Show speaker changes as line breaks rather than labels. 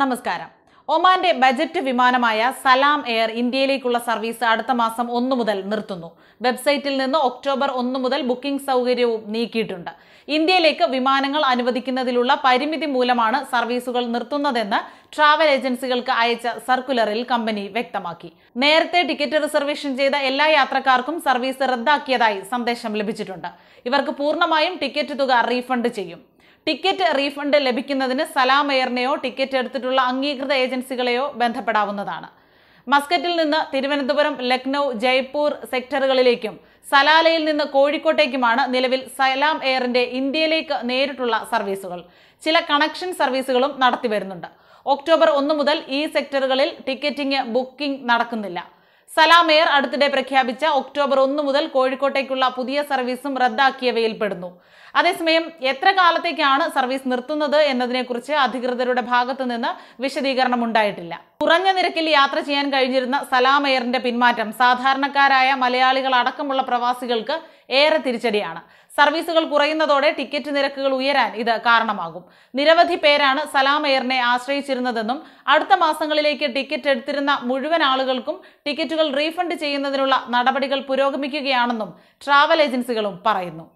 നമസ്കാരം ഒമാന്റെ ബജറ്റ് വിമാനമായ സലാം എയർ ഇന്ത്യയിലേക്കുള്ള സർവീസ് അടുത്ത മാസം ഒന്നു മുതൽ നിർത്തുന്നു വെബ്സൈറ്റിൽ നിന്ന് ഒക്ടോബർ ഒന്നു മുതൽ ബുക്കിംഗ് സൗകര്യവും നീക്കിയിട്ടുണ്ട് ഇന്ത്യയിലേക്ക് വിമാനങ്ങൾ അനുവദിക്കുന്നതിലുള്ള പരിമിതി മൂലമാണ് സർവീസുകൾ നിർത്തുന്നതെന്ന് ട്രാവൽ ഏജൻസികൾക്ക് അയച്ച സർക്കുലറിൽ കമ്പനി വ്യക്തമാക്കി നേരത്തെ ടിക്കറ്റ് റിസർവേഷൻ ചെയ്ത എല്ലാ യാത്രക്കാർക്കും സർവീസ് റദ്ദാക്കിയതായി സന്ദേശം ലഭിച്ചിട്ടുണ്ട് ഇവർക്ക് പൂർണ്ണമായും ടിക്കറ്റ് തുക റീഫണ്ട് ചെയ്യും ടിക്കറ്റ് റീഫണ്ട് ലഭിക്കുന്നതിന് സലാം എയറിനെയോ ടിക്കറ്റ് എടുത്തിട്ടുള്ള അംഗീകൃത ഏജൻസികളെയോ ബന്ധപ്പെടാവുന്നതാണ് മസ്കറ്റിൽ നിന്ന് തിരുവനന്തപുരം ലക്നൗ ജയ്പൂർ സെക്ടറുകളിലേക്കും സലാലയിൽ നിന്ന് കോഴിക്കോട്ടേക്കുമാണ് നിലവിൽ സലാം എയറിന്റെ ഇന്ത്യയിലേക്ക് നേരിട്ടുള്ള സർവീസുകൾ ചില കണക്ഷൻ സർവീസുകളും വരുന്നുണ്ട് ഒക്ടോബർ ഒന്ന് മുതൽ ഈ സെക്ടറുകളിൽ ടിക്കറ്റിംഗ് ബുക്കിംഗ് നടക്കുന്നില്ല സലാം എയർ അടുത്തിടെ പ്രഖ്യാപിച്ച ഒക്ടോബർ ഒന്ന് മുതൽ കോഴിക്കോട്ടേക്കുള്ള പുതിയ സർവീസും റദ്ദാക്കിയവയിൽപ്പെടുന്നു അതേസമയം എത്ര കാലത്തേക്കാണ് സർവീസ് നിർത്തുന്നത് എന്നതിനെക്കുറിച്ച് അധികൃതരുടെ ഭാഗത്തുനിന്ന് വിശദീകരണം ഉണ്ടായിട്ടില്ല കുറഞ്ഞ നിരക്കിൽ യാത്ര ചെയ്യാൻ കഴിഞ്ഞിരുന്ന സലാം എയറിന്റെ പിന്മാറ്റം സാധാരണക്കാരായ മലയാളികൾ അടക്കമുള്ള പ്രവാസികൾക്ക് ഏറെ തിരിച്ചടിയാണ് സർവീസുകൾ കുറയുന്നതോടെ ടിക്കറ്റ് നിരക്കുകൾ ഉയരാൻ ഇത് കാരണമാകും നിരവധി പേരാണ് സലാം എയറിനെ ആശ്രയിച്ചിരുന്നതെന്നും അടുത്ത മാസങ്ങളിലേക്ക് ടിക്കറ്റ് എടുത്തിരുന്ന മുഴുവൻ ആളുകൾക്കും ടിക്കറ്റുകൾ റീഫണ്ട് ചെയ്യുന്നതിനുള്ള നടപടികൾ പുരോഗമിക്കുകയാണെന്നും ട്രാവൽ ഏജൻസികളും പറയുന്നു